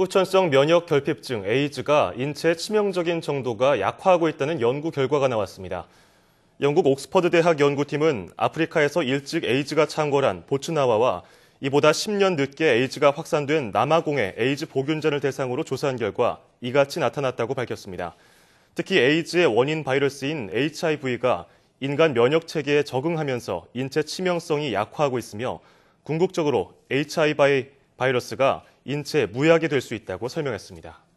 후천성 면역 결핍증 에이즈가 인체의 치명적인 정도가 약화하고 있다는 연구 결과가 나왔습니다. 영국 옥스퍼드 대학 연구팀은 아프리카에서 일찍 에이즈가 창궐한 보츠나와와 이보다 10년 늦게 에이즈가 확산된 남아공의 에이즈 보균자를 대상으로 조사한 결과 이같이 나타났다고 밝혔습니다. 특히 에이즈의 원인 바이러스인 HIV가 인간 면역 체계에 적응하면서 인체 치명성이 약화하고 있으며 궁극적으로 HIV 바이러스가 인체에 무약이될 수 있다고 설명했습니다.